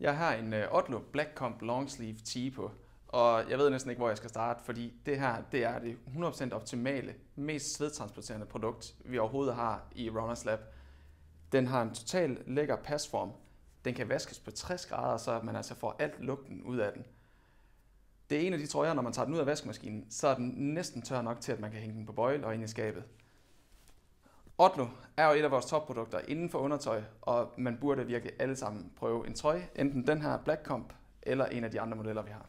Jeg har en øh, Otlo Black Comp Long Sleeve tee på, og jeg ved næsten ikke, hvor jeg skal starte, fordi det her det er det 100% optimale, mest svedtransporterende produkt, vi overhovedet har i Runners Lab. Den har en total lækker pasform. Den kan vaskes på 60 grader, så man altså får alt lugten ud af den. Det er en af de trøjer, når man tager den ud af vaskemaskinen, så er den næsten tør nok til, at man kan hænge den på bøjle og ind i skabet. Otlo er jo et af vores topprodukter inden for undertøj, og man burde virkelig alle sammen prøve en trøje, enten den her Black Comp eller en af de andre modeller, vi har.